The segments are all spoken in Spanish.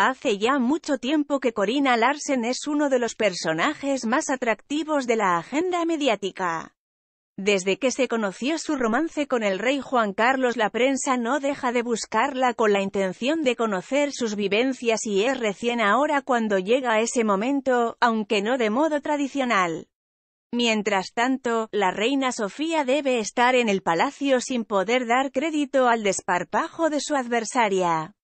Hace ya mucho tiempo que Corina Larsen es uno de los personajes más atractivos de la agenda mediática. Desde que se conoció su romance con el rey Juan Carlos la prensa no deja de buscarla con la intención de conocer sus vivencias y es recién ahora cuando llega ese momento, aunque no de modo tradicional. Mientras tanto, la reina Sofía debe estar en el palacio sin poder dar crédito al desparpajo de su adversaria.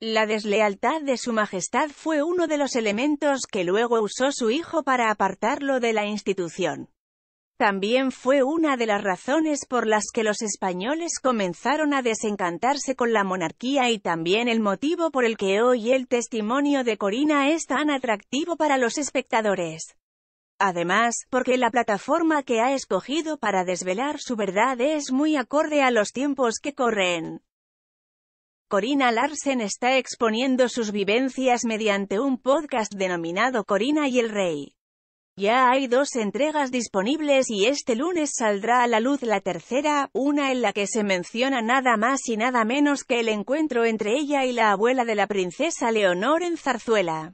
La deslealtad de su majestad fue uno de los elementos que luego usó su hijo para apartarlo de la institución. También fue una de las razones por las que los españoles comenzaron a desencantarse con la monarquía y también el motivo por el que hoy el testimonio de Corina es tan atractivo para los espectadores. Además, porque la plataforma que ha escogido para desvelar su verdad es muy acorde a los tiempos que corren. Corina Larsen está exponiendo sus vivencias mediante un podcast denominado Corina y el Rey. Ya hay dos entregas disponibles y este lunes saldrá a la luz la tercera, una en la que se menciona nada más y nada menos que el encuentro entre ella y la abuela de la princesa Leonor en Zarzuela.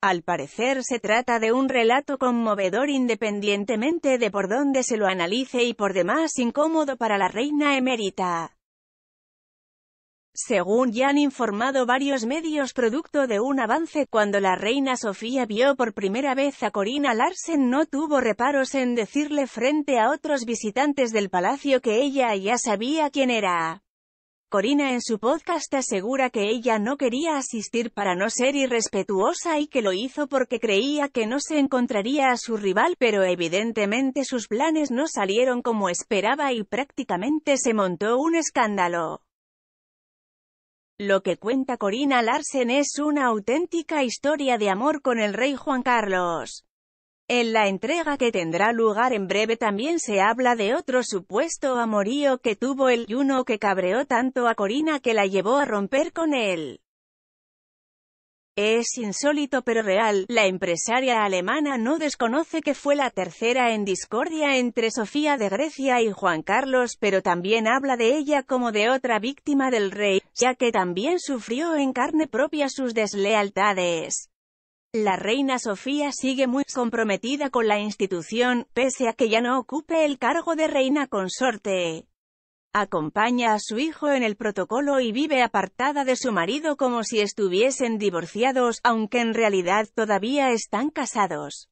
Al parecer se trata de un relato conmovedor independientemente de por dónde se lo analice y por demás incómodo para la reina emérita. Según ya han informado varios medios producto de un avance, cuando la reina Sofía vio por primera vez a Corina Larsen no tuvo reparos en decirle frente a otros visitantes del palacio que ella ya sabía quién era. Corina en su podcast asegura que ella no quería asistir para no ser irrespetuosa y que lo hizo porque creía que no se encontraría a su rival pero evidentemente sus planes no salieron como esperaba y prácticamente se montó un escándalo. Lo que cuenta Corina Larsen es una auténtica historia de amor con el rey Juan Carlos. En la entrega que tendrá lugar en breve también se habla de otro supuesto amorío que tuvo el yuno que cabreó tanto a Corina que la llevó a romper con él. Es insólito pero real, la empresaria alemana no desconoce que fue la tercera en discordia entre Sofía de Grecia y Juan Carlos, pero también habla de ella como de otra víctima del rey, ya que también sufrió en carne propia sus deslealtades. La reina Sofía sigue muy comprometida con la institución, pese a que ya no ocupe el cargo de reina consorte. Acompaña a su hijo en el protocolo y vive apartada de su marido como si estuviesen divorciados, aunque en realidad todavía están casados.